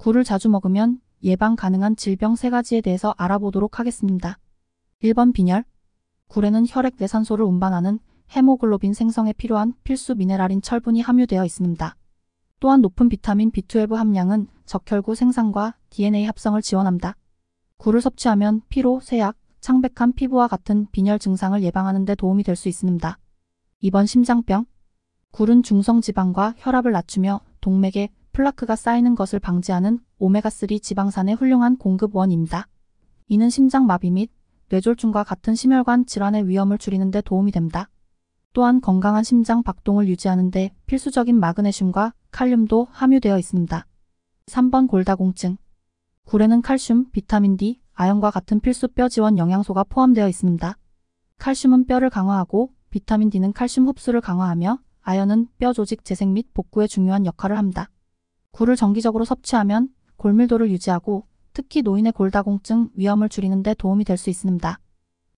굴을 자주 먹으면 예방 가능한 질병 3가지에 대해서 알아보도록 하겠습니다. 1번 빈혈 굴에는 혈액 내산소를 운반하는 헤모글로빈 생성에 필요한 필수 미네랄인 철분이 함유되어 있습니다. 또한 높은 비타민 B12 함량은 적혈구 생산과 DNA 합성을 지원합니다. 굴을 섭취하면 피로, 쇠약 창백한 피부와 같은 빈혈 증상을 예방하는 데 도움이 될 수 있습니다. 2번 심장병 굴은 중성지방과 혈압을 낮추며 동맥에 플라크가 쌓이는 것을 방지하는 오메가3 지방산의 훌륭한 공급원입니다. 이는 심장마비 및 뇌졸중과 같은 심혈관 질환의 위험을 줄이는 데 도움이 됩니다. 또한 건강한 심장 박동을 유지하는 데 필수적인 마그네슘과 칼륨도 함유되어 있습니다. 3번 골다공증 굴에는 칼슘, 비타민 D, 아연과 같은 필수 뼈 지원 영양소가 포함되어 있습니다. 칼슘은 뼈를 강화하고 비타민 D는 칼슘 흡수를 강화하며 아연은 뼈 조직 재생 및 복구에 중요한 역할을 합니다. 굴을 정기적으로 섭취하면 골밀도를 유지하고 특히 노인의 골다공증 위험을 줄이는 데 도움이 될 수 있습니다.